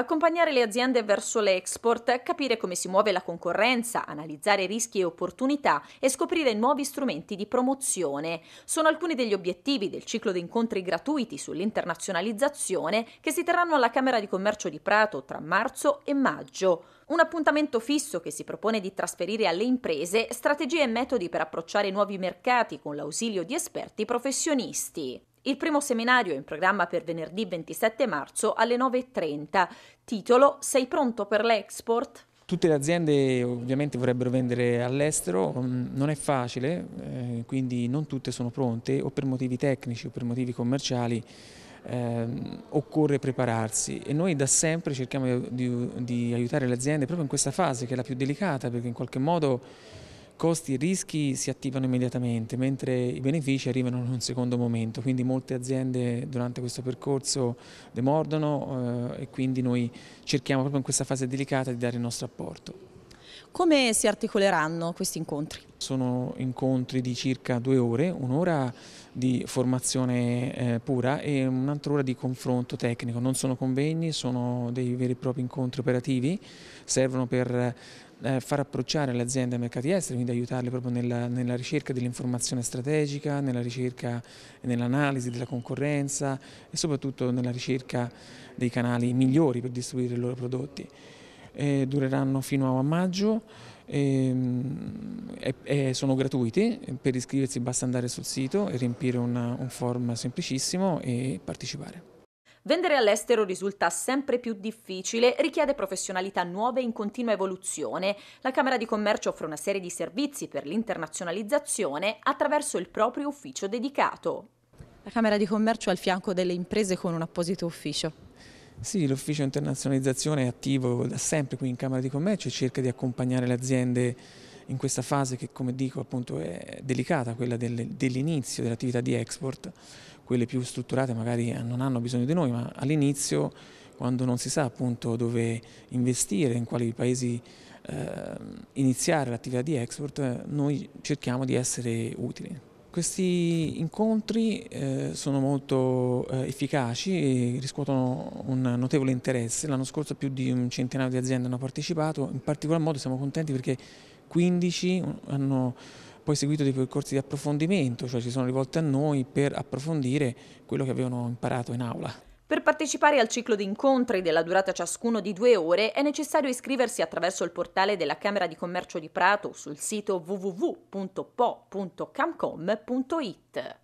accompagnare le aziende verso l'export, capire come si muove la concorrenza, analizzare rischi e opportunità e scoprire nuovi strumenti di promozione. Sono alcuni degli obiettivi del ciclo di incontri gratuiti sull'internazionalizzazione che si terranno alla Camera di Commercio di Prato tra marzo e maggio. Un appuntamento fisso che si propone di trasferire alle imprese strategie e metodi per approcciare nuovi mercati con l'ausilio di esperti professionisti. Il primo seminario è in programma per venerdì 27 marzo alle 9.30. Titolo Sei pronto per l'export? Tutte le aziende ovviamente vorrebbero vendere all'estero, mm, non è facile, eh, quindi non tutte sono pronte o per motivi tecnici o per motivi commerciali eh, occorre prepararsi e noi da sempre cerchiamo di, di aiutare le aziende proprio in questa fase che è la più delicata perché in qualche modo costi e rischi si attivano immediatamente, mentre i benefici arrivano in un secondo momento, quindi molte aziende durante questo percorso demordono eh, e quindi noi cerchiamo proprio in questa fase delicata di dare il nostro apporto. Come si articoleranno questi incontri? Sono incontri di circa due ore, un'ora di formazione eh, pura e un'altra ora di confronto tecnico. Non sono convegni, sono dei veri e propri incontri operativi, servono per eh, far approcciare le aziende ai mercati esteri, quindi aiutarle proprio nella, nella ricerca dell'informazione strategica, nella ricerca e nell'analisi della concorrenza e soprattutto nella ricerca dei canali migliori per distribuire i loro prodotti. E dureranno fino a maggio ehm, e, e sono gratuiti, per iscriversi basta andare sul sito e riempire una, un form semplicissimo e partecipare. Vendere all'estero risulta sempre più difficile, richiede professionalità nuove in continua evoluzione. La Camera di Commercio offre una serie di servizi per l'internazionalizzazione attraverso il proprio ufficio dedicato. La Camera di Commercio è al fianco delle imprese con un apposito ufficio. Sì, l'ufficio internazionalizzazione è attivo da sempre qui in Camera di Commercio e cerca di accompagnare le aziende in questa fase che come dico appunto è delicata, quella del, dell'inizio dell'attività di export, quelle più strutturate magari eh, non hanno bisogno di noi, ma all'inizio quando non si sa appunto dove investire, in quali paesi eh, iniziare l'attività di export, noi cerchiamo di essere utili. Questi incontri eh, sono molto eh, efficaci e riscuotono un notevole interesse. L'anno scorso più di un centinaio di aziende hanno partecipato, in particolar modo siamo contenti perché 15 hanno poi seguito dei percorsi di approfondimento, cioè si sono rivolte a noi per approfondire quello che avevano imparato in aula. Per partecipare al ciclo di incontri della durata ciascuno di due ore è necessario iscriversi attraverso il portale della Camera di Commercio di Prato sul sito www.po.camcom.it.